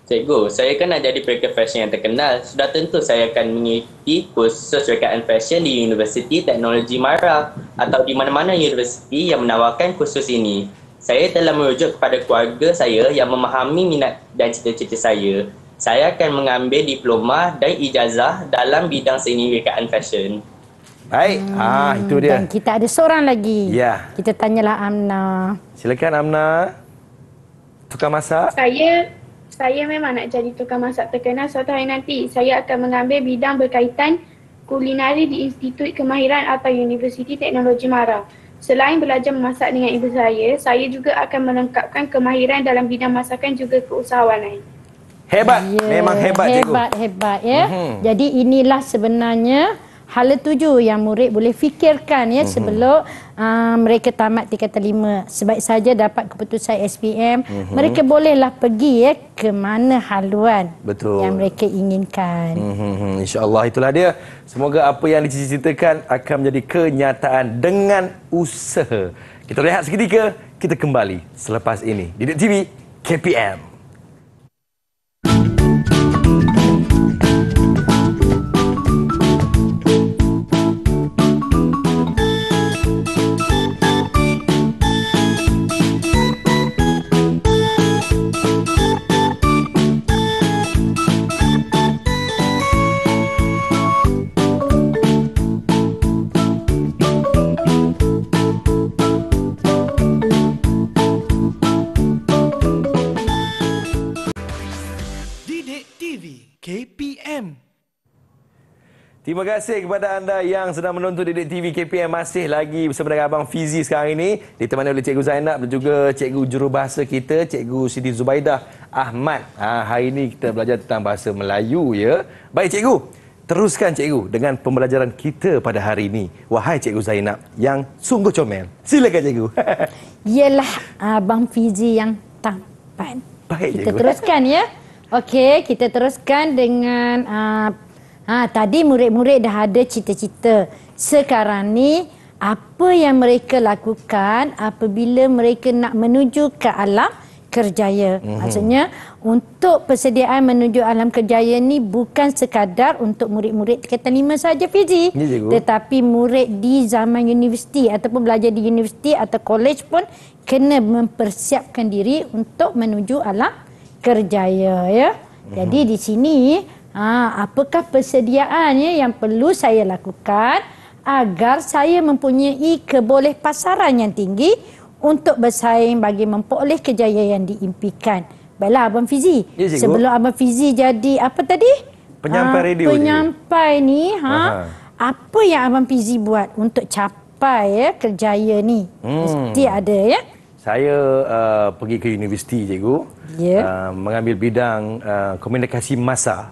Cikgu, saya kan nak jadi pereka fashion yang terkenal. Sudah tentu saya akan mengikuti kursus rekaan fashion di Universiti Teknologi Mara atau di mana-mana universiti yang menawarkan kursus ini. Saya telah merujuk kepada keluarga saya yang memahami minat dan cita-cita saya. Saya akan mengambil diploma dan ijazah dalam bidang seni rekaan fashion. Baik, hmm. ah itu dia. Dan kita ada seorang lagi. Ya. Kita tanyalah Amna. Silakan Amna. Tukar masak. Saya saya memang nak jadi tukang masak terkenal suatu hari nanti. Saya akan mengambil bidang berkaitan kulinari di Institut Kemahiran atau Universiti Teknologi Mara. Selain belajar memasak dengan ibu saya, saya juga akan melengkapkan kemahiran dalam bidang masakan juga keusahawan lain. Hebat. Yeah. Memang hebat, hebat cikgu. Hebat, hebat ya. Mm-hmm. Jadi inilah sebenarnya hala tuju yang murid boleh fikirkan ya mm-hmm. sebelum uh, ah, mereka tamat tingkat lima sebaik saja dapat keputusan SPM mm-hmm. mereka bolehlah pergi ya ke mana haluan Betul. yang mereka inginkan mm-hmm. insyaallah itulah dia semoga apa yang diceritakan akan menjadi kenyataan dengan usaha kita lihat seketika kita kembali selepas ini di TV KPM KPM. Terima kasih kepada anda yang sedang menonton Dedek TV KPM masih lagi bersama dengan Abang Fizi sekarang ini ditemani oleh Cikgu Zainab dan juga Cikgu Jurubahasa kita Cikgu Siti Zubaidah Ahmad ha, hari ini kita belajar tentang bahasa Melayu ya baik Cikgu teruskan Cikgu dengan pembelajaran kita pada hari ini wahai Cikgu Zainab yang sungguh comel silakan Cikgu <laughs> Yelah Abang Fizi yang tampan baik, kita teruskan ya <laughs> Okey, kita teruskan dengan uh, ha, tadi murid-murid dah ada cita-cita. Sekarang ni apa yang mereka lakukan apabila mereka nak menuju ke alam kerjaya? Mm-hmm. Maksudnya untuk persediaan menuju alam kerjaya ni bukan sekadar untuk murid-murid kita lima saja Fizi. Ya, Tetapi murid di zaman universiti ataupun belajar di universiti atau college pun kena mempersiapkan diri untuk menuju alam kerjaya ya. Mhm. Jadi di sini ha, apakah persediaan ya, yang perlu saya lakukan agar saya mempunyai keboleh pasaran yang tinggi untuk bersaing bagi memperoleh kejayaan yang diimpikan. Baiklah Abang Fizi. Ya, sebelum Abang Fizi jadi apa tadi? Penyampai ha, radio. Penyampai ni ha, apa yang Abang Fizi buat untuk capai ya, kerjaya ni? Hmm. Mesti ada ya. Saya uh, pergi ke universiti cikgu. Yeah. Uh, mengambil bidang uh, komunikasi masa.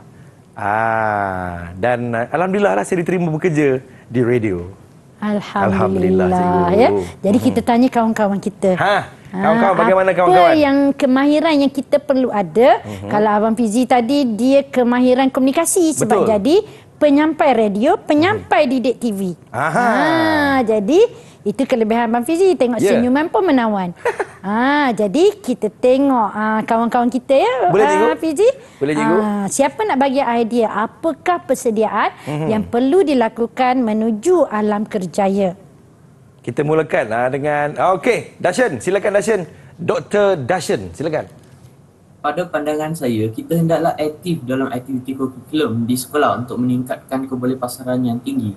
Ah dan uh, alhamdulillah lah saya diterima bekerja di radio. Alhamdulillah, alhamdulillah ya. Jadi kita tanya kawan-kawan kita. Ha. Kawan-kawan ha, bagaimana apa kawan-kawan? Apa yang kemahiran yang kita perlu ada? Uh-huh. Kalau Abang Fizi tadi dia kemahiran komunikasi sebab Betul. jadi penyampai radio, penyampai uh-huh. didik TV. Aha. Ha, jadi itu kelebihan Abang Fizi. Tengok yeah. senyuman pun menawan. <laughs> ha, jadi kita tengok ha, kawan-kawan kita ya. Boleh tengok? Fizi. Boleh tengok? Ha, siapa nak bagi idea apakah persediaan mm-hmm. yang perlu dilakukan menuju alam kerjaya? Kita mulakan ha, dengan... Ha, okey, Dashen. Silakan Dashen. Dr. Dashen. Silakan. Pada pandangan saya, kita hendaklah aktif dalam aktiviti kurikulum di sekolah untuk meningkatkan kebolehpasaran yang tinggi.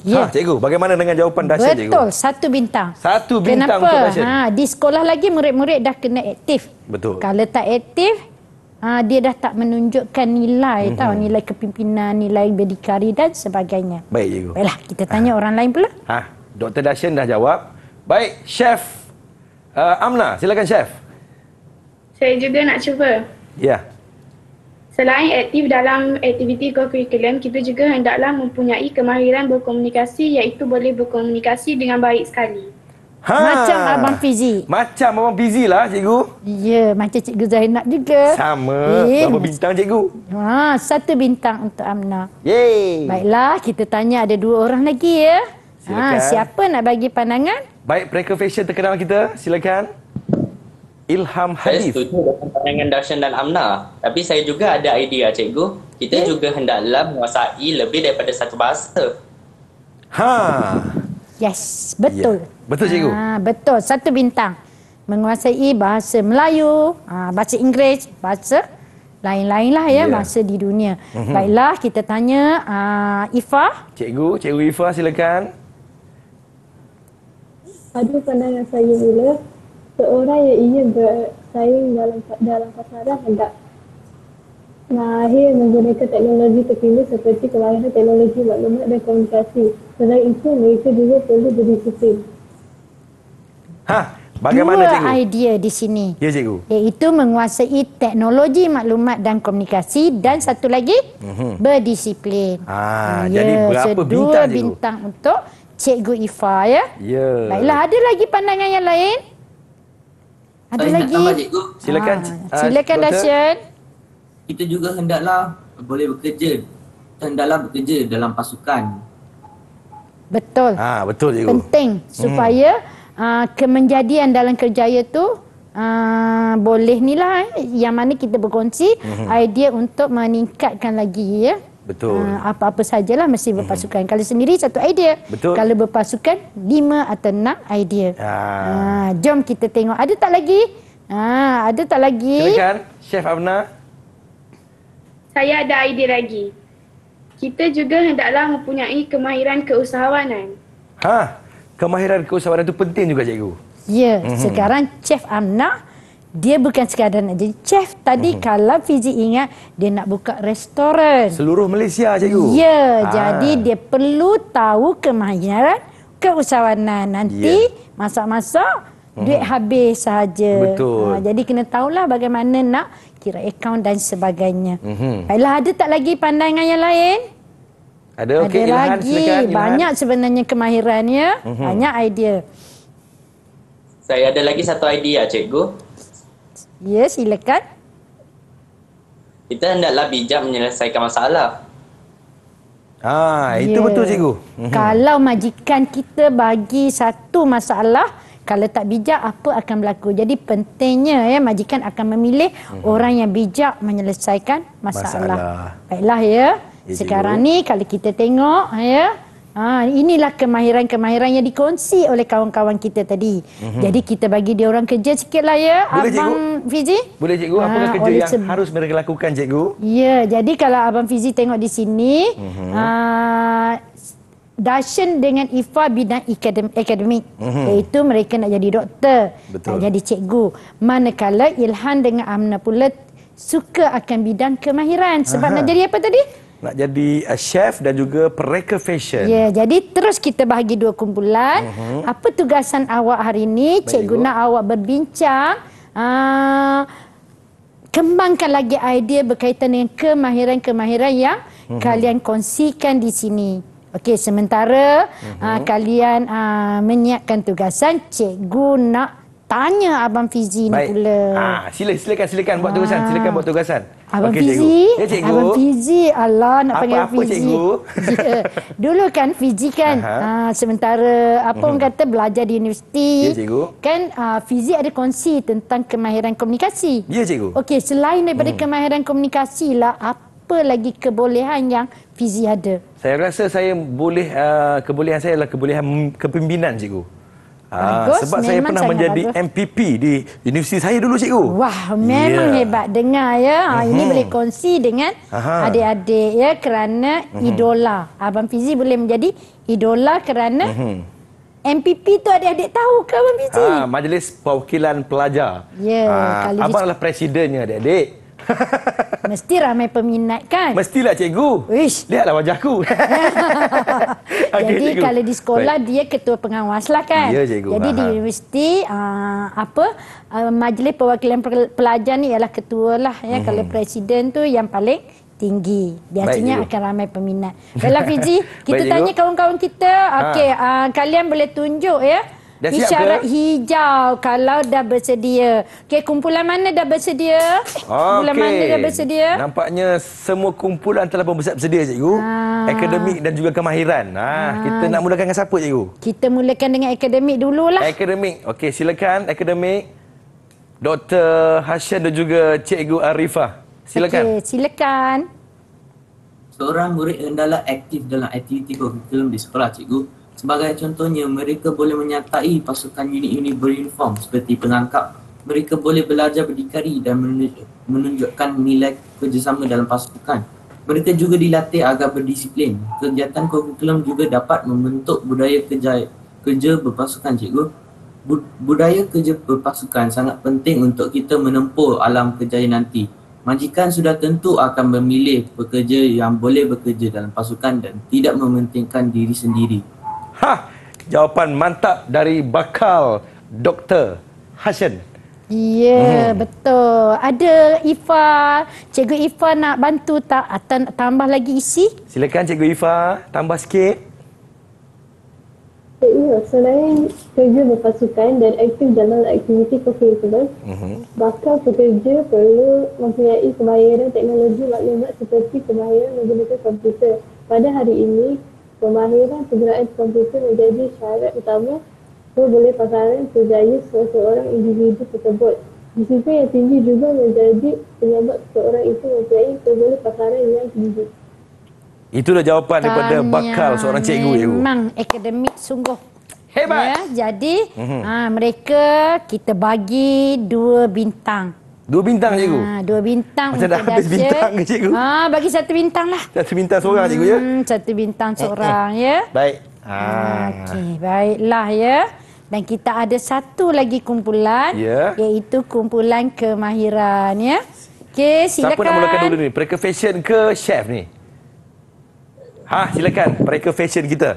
Ya. Ha, cikgu, bagaimana dengan jawapan Dasha Betul. cikgu? Betul, satu bintang. Satu bintang Kenapa? untuk Dasha. Kenapa? Ha, di sekolah lagi murid-murid dah kena aktif. Betul. Kalau tak aktif, ha, dia dah tak menunjukkan nilai mm-hmm. tau. Nilai kepimpinan, nilai berdikari dan sebagainya. Baik, cikgu. Baiklah, kita tanya ha. orang lain pula. Ha. Dr. Dasha dah jawab. Baik, Chef uh, Amna, silakan Chef. Saya juga nak cuba. Ya. Yeah. Selain aktif dalam aktiviti kurikulum, kita juga hendaklah mempunyai kemahiran berkomunikasi iaitu boleh berkomunikasi dengan baik sekali. Ha. Macam Abang Fizi. Macam Abang Fizi lah, Cikgu. Ya, macam Cikgu Zainab juga. Sama. Eh. Berapa bintang, Cikgu? Ha, satu bintang untuk Amna. Yay. Baiklah, kita tanya ada dua orang lagi ya. Ha, Silakan. Ha, siapa nak bagi pandangan? Baik, mereka fashion terkenal kita. Silakan. Ilham Hadif. Saya setuju dengan pandangan Darshan dan Amna. Tapi saya juga ada idea, cikgu. Kita okay. Eh? juga hendaklah menguasai lebih daripada satu bahasa. Ha. Yes, betul. Ya. Betul, cikgu. Ha, betul, satu bintang. Menguasai bahasa Melayu, ha, bahasa Inggeris, bahasa lain-lain lah ya, yeah. bahasa di dunia. Mm-hmm. Baiklah, kita tanya uh, Ifah. Cikgu, Cikgu Ifah silakan. Pada pandangan saya ialah seorang yang ingin bersaing dalam dalam pasaran hendak mahir menggunakan teknologi terkini seperti kemahiran teknologi maklumat dan komunikasi. Selain itu, mereka juga perlu berdisiplin. Ha, bagaimana Dua cikgu? idea di sini. Ya, cikgu. Iaitu menguasai teknologi maklumat dan komunikasi dan satu lagi, mm-hmm. berdisiplin. Ha, ya, jadi berapa bintang, cikgu? bintang untuk Cikgu Ifa ya. Ya. Baiklah, ada lagi pandangan yang lain? Ada Saya lagi. Silakan. Ah, ah silakan uh, Dasyan. Kita juga hendaklah boleh bekerja. Hendaklah bekerja dalam pasukan. Betul. Ah, betul cikgu. Penting hmm. supaya hmm. uh, kemenjadian dalam kerjaya tu Uh, boleh nilai eh. yang mana kita berkongsi mm-hmm. idea untuk meningkatkan lagi ya Betul. Ah, apa-apa sajalah mesti berpasukan. hmm Kalau sendiri satu idea. Betul. Kalau berpasukan lima atau enam idea. Ya. Ah. Uh, jom kita tengok. Ada tak lagi? Ah, ada tak lagi? Silakan Chef Amna Saya ada idea lagi. Kita juga hendaklah mempunyai kemahiran keusahawanan. Ha, kemahiran keusahawanan itu penting juga cikgu. Ya, mm-hmm. sekarang Chef Amna dia bukan sekadar nak jadi chef. Tadi uh mhm. -huh. kalau Fizi ingat, dia nak buka restoran. Seluruh Malaysia, cikgu. Ya, ah. jadi dia perlu tahu kemahiran keusahawanan. Nanti ya. masak-masak, yeah. Mhm. duit uh -huh. habis saja. Betul. Ha, jadi kena tahulah bagaimana nak kira akaun dan sebagainya. Uh mhm. -huh. Baiklah, ada tak lagi pandangan yang lain? Ada, okay. ada Ilhan, lagi. Silakan, Banyak sebenarnya kemahirannya. Uh -huh. Banyak idea. Saya ada lagi satu idea, cikgu. Ya, silakan. Kita hendaklah bijak menyelesaikan masalah. Ah, itu yeah. betul cikgu. Mhm. Kalau majikan kita bagi satu masalah, kalau tak bijak apa akan berlaku? Jadi pentingnya ya majikan akan memilih mm-hmm. orang yang bijak menyelesaikan masalah. masalah. Baiklah ya. ya Sekarang ni kalau kita tengok ya, Ah, inilah kemahiran-kemahiran yang dikongsi oleh kawan-kawan kita tadi. Mm-hmm. Jadi kita bagi dia orang kerja sikitlah ya, Boleh, Abang cikgu? Fizi. Boleh cikgu, apa ah, kerja yang sebe- harus mereka lakukan cikgu? Ya, jadi kalau Abang Fizi tengok di sini, mm-hmm. ah, ha, Dashen dengan Ifa bidang akadem- akademik. Mm-hmm. Iaitu mereka nak jadi doktor, Betul. nak jadi cikgu. Manakala Ilhan dengan Amna pula suka akan bidang kemahiran sebab Aha. nak jadi apa tadi? nak jadi uh, chef dan juga pereka fashion. Ya, yeah, jadi terus kita bahagi dua kumpulan. Uh mhm. -huh. Apa tugasan awak hari ini? Cikgu nak awak berbincang. Uh, kembangkan lagi idea berkaitan dengan kemahiran-kemahiran yang uh mhm. -huh. kalian kongsikan di sini. Okey, sementara uh -huh. uh, kalian uh, menyiapkan tugasan, cikgu nak tanya Abang Fizi ni pula. Ha, sila, silakan, silakan buat ha. tugasan. Silakan buat tugasan. Abang okay, Fiji. Cikgu. Ya, cikgu. Abang Fiji. Allah nak apa, panggil apa, Fiji. Apa-apa, <laughs> eh, Dulu kan Fiji kan, uh, sementara apa orang mhm. kata belajar di universiti. Ya, cikgu. Kan uh, ha, Fiji ada kongsi tentang kemahiran komunikasi. Ya, cikgu. Okey, selain daripada hmm. kemahiran komunikasi lah, apa lagi kebolehan yang Fiji ada? Saya rasa saya boleh, uh, kebolehan saya adalah kebolehan kepimpinan, cikgu. Ah, bagus, sebab saya pernah menjadi bagus. MPP di universiti saya dulu cikgu. Wah, memang yeah. hebat dengar ya. Ha, mm-hmm. ini mhm. boleh kongsi dengan adik-adik ya kerana mm-hmm. idola. Abang Fizi boleh menjadi idola kerana mm-hmm. MPP tu adik-adik tahu ke Abang Fizi? Ha, Majlis Perwakilan Pelajar. Ya, yeah, ha, abang adalah presidennya adik-adik. Mesti ramai peminat kan? Mestilah cikgu. Ish. Lihatlah wajahku. <laughs> <laughs> okay, Jadi cikgu. kalau di sekolah Baik. dia ketua pengawas lah kan? Ya cikgu. Jadi Aha. di universiti uh, ah, apa uh, majlis perwakilan pelajar ni ialah ketua lah. Ya. Hmm. Kalau presiden tu yang paling tinggi. Biasanya Baik, akan ramai peminat. Baiklah <laughs> Fiji, kita Baik, tanya kawan-kawan kita. Ha. Okey, ha. uh, kalian boleh tunjuk ya. Dah siap Isyarat ke? hijau kalau dah bersedia. Okey, kumpulan mana dah bersedia? Okay. Kumpulan mana dah bersedia? Nampaknya semua kumpulan telah pun bersedia, cikgu. Ha. Akademik dan juga kemahiran. Ha. Ha. Kita nak mulakan dengan siapa, cikgu? Kita mulakan dengan akademik dululah. Akademik. Okey, silakan akademik. Dr. Hashan dan juga Cikgu Arifah. Silakan. Okey, silakan. Seorang murid hendaklah aktif dalam aktiviti kurikulum di sekolah, cikgu. Sebagai contohnya, mereka boleh menyertai pasukan unit-unit beruniform seperti pengangkap. Mereka boleh belajar berdikari dan menunjukkan nilai kerjasama dalam pasukan. Mereka juga dilatih agar berdisiplin. Kegiatan kurikulum juga dapat membentuk budaya kerja, kerja berpasukan, cikgu. Budaya kerja berpasukan sangat penting untuk kita menempuh alam kerjaya nanti. Majikan sudah tentu akan memilih pekerja yang boleh bekerja dalam pasukan dan tidak mementingkan diri sendiri. Ha, jawapan mantap dari bakal Dr. Hasan. Ya, yeah, hmm. betul. Ada Ifa, Cikgu Ifa nak bantu tak atau tambah lagi isi? Silakan Cikgu Ifa, tambah sikit. Ya, yeah, selain kerja berpasukan dan aktif dalam aktiviti kofirikabel, uh -huh. bakal pekerja perlu mempunyai kemahiran teknologi maklumat seperti kemahiran menggunakan komputer. Pada hari ini, pemahiran penggunaan komputer menjadi syarat utama boleh pasaran kerjaya seseorang individu tersebut. Disiplin yang tinggi juga menjadi penyebab seseorang itu menjadi boleh pasaran yang tinggi. Itulah jawapan Tanya. daripada bakal seorang cikgu. Memang ibu. akademik sungguh. Hebat. Ya, jadi mm-hmm. ha, mereka kita bagi dua bintang. Dua bintang ah, cikgu. Ha, dua bintang. Macam dah habis bintang ke cikgu? Ha, bagi satu bintang lah. Satu bintang seorang hmm, cikgu ya? Hmm, satu bintang eh, eh. seorang ya. Baik. Ha. Okey, baiklah ya. Dan kita ada satu lagi kumpulan. Ya. Iaitu kumpulan kemahiran ya. Okey, silakan. Siapa nak mulakan dulu ni? Mereka fashion ke chef ni? Ha, silakan. Mereka fashion kita.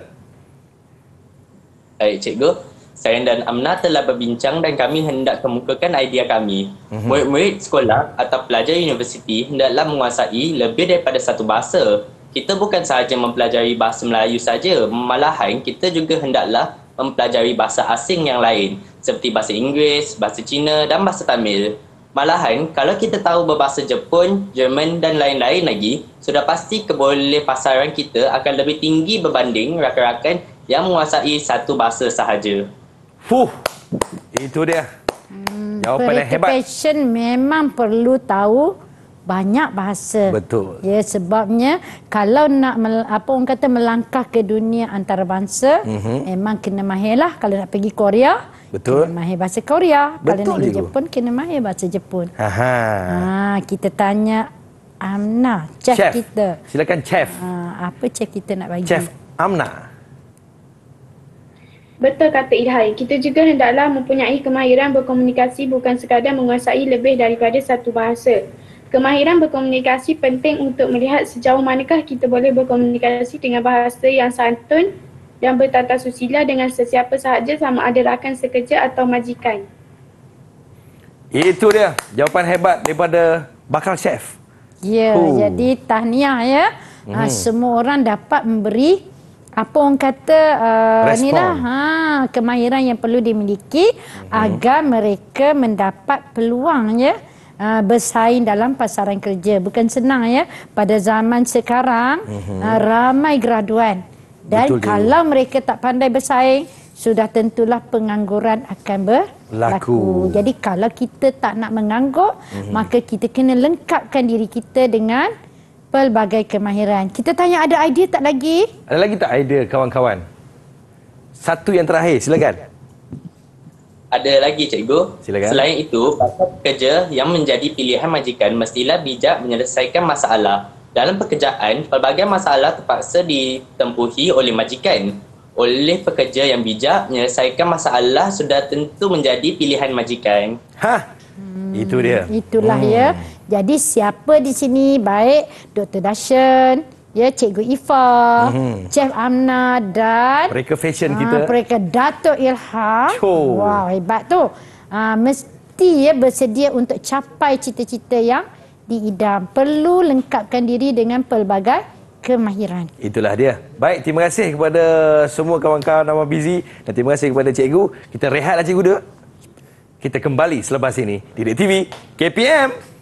Baik, cikgu saya dan Amna telah berbincang dan kami hendak kemukakan idea kami. Mm-hmm. sekolah atau pelajar universiti hendaklah menguasai lebih daripada satu bahasa. Kita bukan sahaja mempelajari bahasa Melayu saja, malahan kita juga hendaklah mempelajari bahasa asing yang lain seperti bahasa Inggeris, bahasa Cina dan bahasa Tamil. Malahan, kalau kita tahu berbahasa Jepun, Jerman dan lain-lain lagi, sudah pasti keboleh pasaran kita akan lebih tinggi berbanding rakan-rakan yang menguasai satu bahasa sahaja. Fuh, itu dia. Hmm, Jawapan yang hebat. Passion memang perlu tahu banyak bahasa. Betul. Ya, sebabnya kalau nak mel, apa orang kata melangkah ke dunia antarabangsa, mm-hmm. memang kena lah kalau nak pergi Korea. Betul. Kena mahir bahasa Korea. Betul kalau nak pergi Jepun, kena mahir bahasa Jepun. Ha, kita tanya Amna, chef, chef. kita. Silakan chef. Ha, apa chef kita nak bagi? Chef Amna. Betul kata Ilhai, kita juga hendaklah mempunyai kemahiran berkomunikasi bukan sekadar menguasai lebih daripada satu bahasa. Kemahiran berkomunikasi penting untuk melihat sejauh manakah kita boleh berkomunikasi dengan bahasa yang santun dan bertata susila dengan sesiapa sahaja sama ada rakan sekerja atau majikan. Itu dia jawapan hebat daripada bakal chef. Ya, yeah, jadi tahniah ya. Ah, hmm. Ha, semua orang dapat memberi apa orang kata uh, ni lah ha, kemahiran yang perlu dimiliki hmm. agar mereka mendapat peluang ya uh, bersaing dalam pasaran kerja bukan senang ya pada zaman sekarang hmm. uh, ramai graduan dan Betul kalau dia. mereka tak pandai bersaing sudah tentulah pengangguran akan berlaku. Jadi kalau kita tak nak menganggur, mm-hmm. maka kita kena lengkapkan diri kita dengan pelbagai kemahiran. Kita tanya ada idea tak lagi? Ada lagi tak idea kawan-kawan? Satu yang terakhir, silakan. Ada lagi cikgu. Silakan. Selain itu, pasal pekerja yang menjadi pilihan majikan mestilah bijak menyelesaikan masalah. Dalam pekerjaan, pelbagai masalah terpaksa ditempuhi oleh majikan. Oleh pekerja yang bijak menyelesaikan masalah sudah tentu menjadi pilihan majikan. Hah? Hmm, itu dia. Itulah ya. hmm. ya. Jadi siapa di sini baik Dr. Dashen, ya Cikgu Ifa, mm-hmm. Chef Amna dan mereka fashion ha, kita. Mereka Datuk Ilham. Cool. Wow, hebat tu. Ha, mesti ya bersedia untuk capai cita-cita yang diidam. Perlu lengkapkan diri dengan pelbagai kemahiran. Itulah dia. Baik, terima kasih kepada semua kawan-kawan nama busy dan terima kasih kepada cikgu. Kita rehatlah cikgu dia. Kita kembali selepas ini di TV KPM.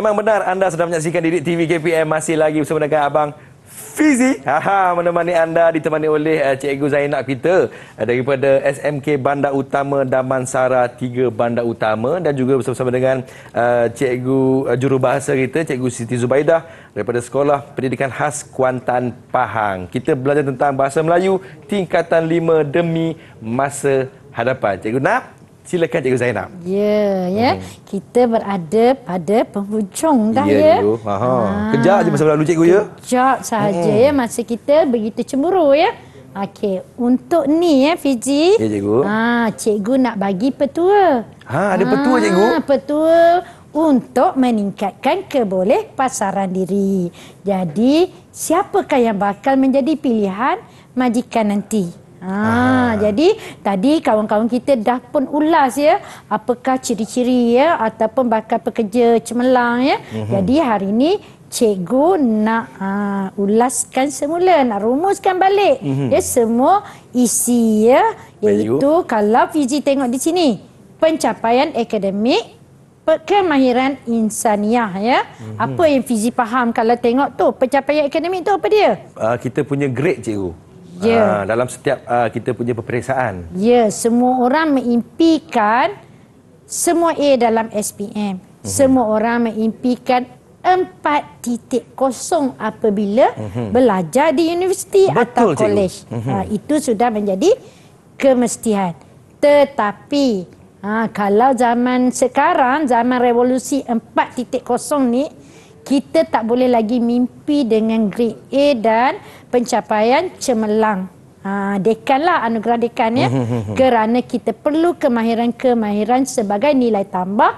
Memang benar anda sedang menyaksikan Didik TV KPM masih lagi bersama dengan abang Fizi. Haha, menemani anda ditemani oleh uh, Cikgu Zainab kita uh, daripada SMK Bandar Utama Damansara 3 Bandar Utama dan juga bersama-sama dengan uh, Cikgu uh, jurubahasa kita Cikgu Siti Zubaidah daripada Sekolah Pendidikan Khas Kuantan Pahang. Kita belajar tentang Bahasa Melayu tingkatan 5 demi masa hadapan. Cikgu Nap, Silakan Cikgu Zainab. Ya, ya. Hmm. Kita berada pada penghujung dah ya. Ya, dulu. Ha. Ha. Kejap je masa berlalu Cikgu ya. Kejap sahaja ya. hmm. ya. Masa kita begitu cemburu ya. Okey, untuk ni ya Fiji. Ya, Cikgu. Ha, cikgu nak bagi petua. Ha, ada ha. petua Cikgu? Ha, petua untuk meningkatkan keboleh pasaran diri. Jadi, siapakah yang bakal menjadi pilihan majikan nanti? Ha, ha. jadi tadi kawan-kawan kita dah pun ulas ya apakah ciri-ciri ya ataupun bakal pekerja cemerlang ya. Mm-hmm. Jadi hari ini cikgu nak ha, ulaskan semula nak rumuskan balik mm-hmm. ya semua isi ya iaitu Bayu. kalau Fiji tengok di sini pencapaian akademik kemahiran insaniah ya. Mm-hmm. Apa yang Fizi faham kalau tengok tu pencapaian akademik tu apa dia? Uh, kita punya grade cikgu. Ya. Uh, dalam setiap uh, kita punya peperiksaan. Ya, semua orang mengimpikan semua A dalam SPM. Uh mhm. -huh. Semua orang mengimpikan 4.0 apabila uh mhm. -huh. belajar di universiti Betul, atau kolej. Uh -huh. uh, itu sudah menjadi kemestian. Tetapi uh, kalau zaman sekarang, zaman revolusi 4.0 ni, kita tak boleh lagi mimpi dengan grade A dan pencapaian cemerlang. Ha, dekan lah anugerah dekan ya mhm, mhm, mhm. kerana kita perlu kemahiran-kemahiran sebagai nilai tambah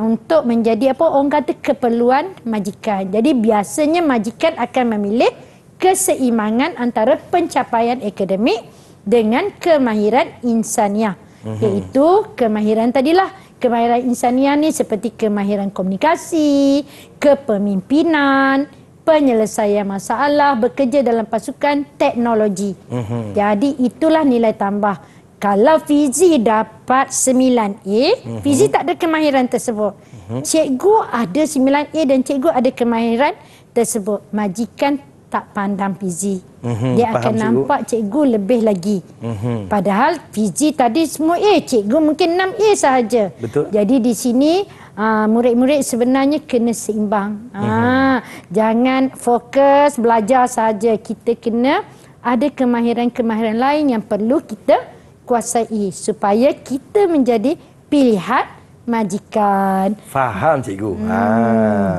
untuk menjadi apa orang kata keperluan majikan jadi biasanya majikan akan memilih keseimbangan antara pencapaian akademik dengan kemahiran insaniah iaitu kemahiran tadilah kemahiran insaniah ni seperti kemahiran komunikasi kepemimpinan penyelesaian masalah, bekerja dalam pasukan teknologi. Uh-huh. Jadi itulah nilai tambah. Kalau Fizi dapat 9A, uh-huh. Mhm. Fizi tak ada kemahiran tersebut. Uh-huh. Cikgu ada 9A dan cikgu ada kemahiran tersebut. Majikan tak pandang Fizi. Uh-huh. Dia Faham akan cikgu. nampak cikgu lebih lagi. Uh-huh. Padahal Fizi tadi semua A, cikgu mungkin 6A sahaja. Betul. Jadi di sini Ah, murid-murid sebenarnya kena seimbang. Ha, mm-hmm. jangan fokus belajar saja. Kita kena ada kemahiran-kemahiran lain yang perlu kita kuasai supaya kita menjadi pilihan majikan. Faham cikgu. Hmm, ha.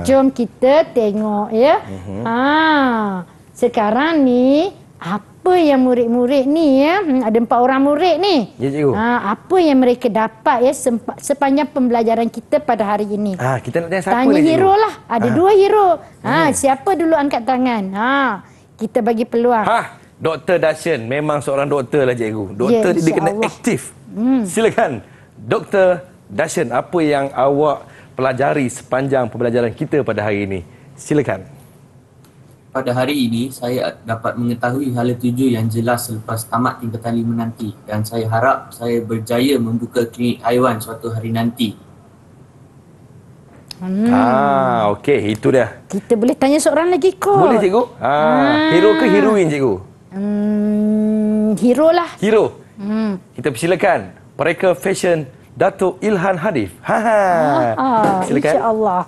Jom kita tengok ya. Mm-hmm. Ha, sekarang ni apa yang murid-murid ni ya hmm, ada empat orang murid ni ya, cikgu. Ha, apa yang mereka dapat ya sepanjang pembelajaran kita pada hari ini ha, kita nak tanya siapa tanya dia, hero lah ada ha. dua hero ha, hmm. siapa dulu angkat tangan ha, kita bagi peluang ha, Dr. Dasyen memang seorang doktor lah cikgu ya, doktor ya, dia kena Allah. aktif hmm. silakan Dr. Dasyen apa yang awak pelajari sepanjang pembelajaran kita pada hari ini silakan pada hari ini saya dapat mengetahui hal tujuh yang jelas selepas tamat tingkatan lima nanti dan saya harap saya berjaya membuka klinik haiwan suatu hari nanti. Hmm. Ah, okey, itu dia. Kita boleh tanya seorang lagi ko. Boleh cikgu? Ah, hmm. hero ke heroin cikgu? Hmm, hero lah. Hero. Hmm. Kita persilakan mereka fashion Datuk Ilhan Hadif. Ha ha. Ah, ah, silakan. Insya-Allah.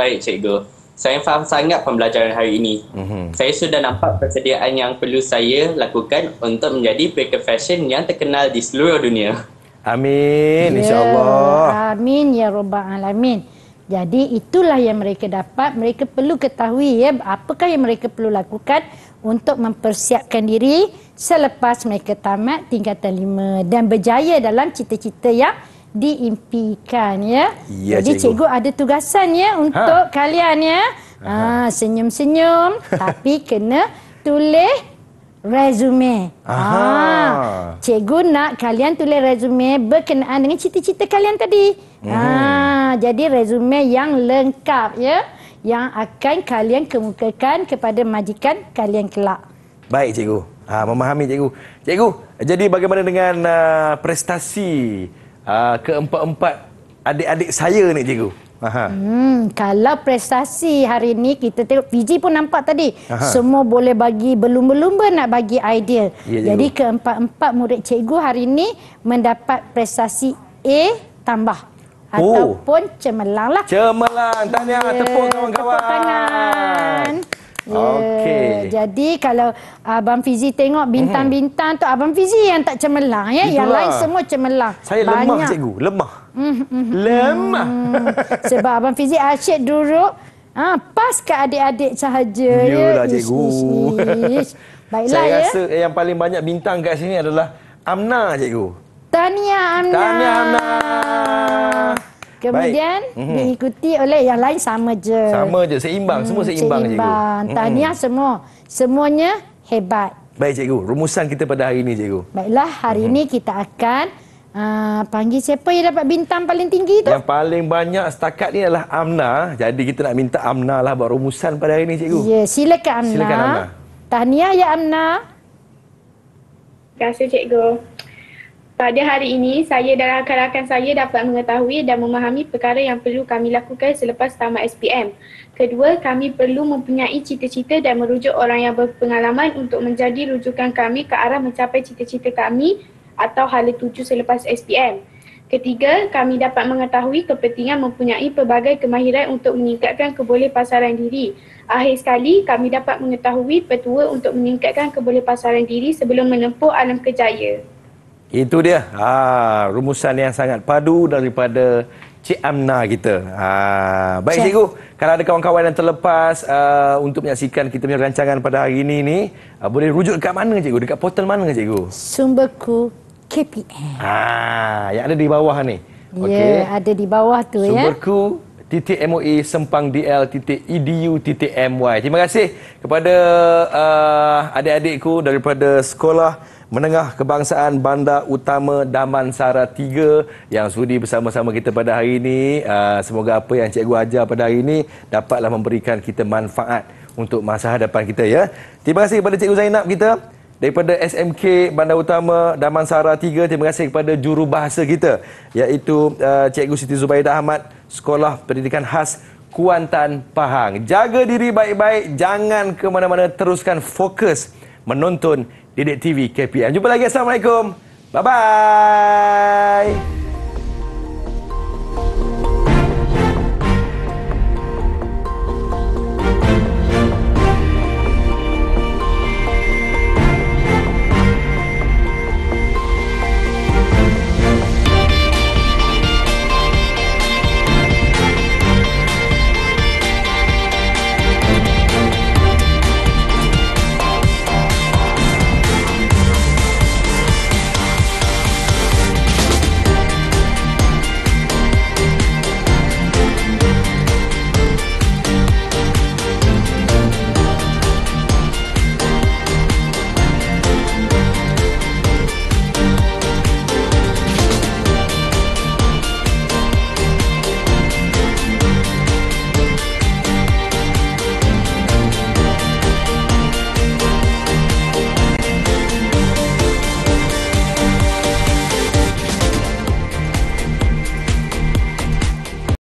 Baik cikgu saya faham sangat pembelajaran hari ini. Mm-hmm. Saya sudah nampak persediaan yang perlu saya lakukan untuk menjadi breaker fashion yang terkenal di seluruh dunia. Amin, ya, insyaAllah. Amin, ya Rabbal Alamin. Jadi itulah yang mereka dapat. Mereka perlu ketahui ya apakah yang mereka perlu lakukan untuk mempersiapkan diri selepas mereka tamat tingkatan lima dan berjaya dalam cita-cita yang diimpikan ya. ya Jadi cikgu. cikgu ada tugasan ya ha. untuk ha. kalian ya. Ha, senyum-senyum <laughs> tapi kena tulis resume. Ha. Cikgu nak kalian tulis resume berkenaan dengan cita-cita kalian tadi. Ha, jadi resume yang lengkap ya yang akan kalian kemukakan kepada majikan kalian kelak. Baik cikgu. Ha memahami cikgu. Cikgu, jadi bagaimana dengan uh, prestasi uh, keempat-empat adik-adik saya ni cikgu. Hmm, kalau prestasi hari ni kita tengok Fiji pun nampak tadi Aha. Semua boleh bagi berlumba-lumba nak bagi idea ya, Jadi keempat-empat murid cikgu hari ni Mendapat prestasi A tambah oh. Ataupun cemerlang lah Cemerlang, tahniah, yeah. tepuk kawan-kawan Tepuk tangan Yeah. Okey. Ya, jadi kalau Abang Fizi tengok bintang-bintang tu Abang Fizi yang tak cemerlang ya, yang lain semua cemerlang. Saya lemah cikgu, lemah. Hmm, hmm, hmm. lemah. Sebab Abang Fizi asyik duduk ha, pas ke adik-adik sahaja ya? Yalah, ya. cikgu. Baiklah Saya ya. rasa yang paling banyak bintang kat sini adalah Amna cikgu. Tahniah Amna. Tahniah Amna. Kemudian Baik. Mhm. Mhm. diikuti oleh yang lain sama je. Sama je, seimbang, hmm, semua seimbang, seimbang. cikgu. Mhm. Tahniah hmm. semua. Semuanya hebat. Baik cikgu, rumusan kita pada hari ini cikgu. Baiklah, hari hmm. ini kita akan Uh, panggil siapa yang dapat bintang paling tinggi tu? Yang paling banyak setakat ni adalah Amna. Jadi kita nak minta Amna lah buat rumusan pada hari ni cikgu. Ya, yeah, silakan Amna. Silakan Amna. Tahniah ya Amna. Terima kasih cikgu. Pada hari ini, saya dan rakan-rakan saya dapat mengetahui dan memahami perkara yang perlu kami lakukan selepas tamat SPM. Kedua, kami perlu mempunyai cita-cita dan merujuk orang yang berpengalaman untuk menjadi rujukan kami ke arah mencapai cita-cita kami atau hal tuju selepas SPM. Ketiga, kami dapat mengetahui kepentingan mempunyai pelbagai kemahiran untuk meningkatkan keboleh pasaran diri. Akhir sekali, kami dapat mengetahui petua untuk meningkatkan keboleh pasaran diri sebelum menempuh alam kejayaan. Itu dia. Ha, rumusan yang sangat padu daripada Cik Amna kita. Ha, baik Chef. cikgu, kalau ada kawan-kawan yang terlepas uh, untuk menyaksikan kita punya rancangan pada hari ini ni, uh, boleh rujuk dekat mana cikgu? Dekat portal mana cikgu? Sumberku KPM. Ha, yang ada di bawah ni. Ya, okay. ada di bawah tu Sumberku, ya. Sumberku titik MOE sempang DL titik EDU titik MY. Terima kasih kepada uh, adik-adikku daripada sekolah Menengah Kebangsaan Bandar Utama Damansara 3 yang sudi bersama-sama kita pada hari ini. Ah, semoga apa yang cikgu ajar pada hari ini dapatlah memberikan kita manfaat untuk masa hadapan kita. ya. Terima kasih kepada cikgu Zainab kita daripada SMK Bandar Utama Damansara 3. Terima kasih kepada juru bahasa kita iaitu ah, cikgu Siti Zubaidah Ahmad Sekolah Pendidikan Khas Kuantan Pahang. Jaga diri baik-baik, jangan ke mana-mana, teruskan fokus menonton Didik TV KPM. Jumpa lagi. Assalamualaikum. Bye-bye.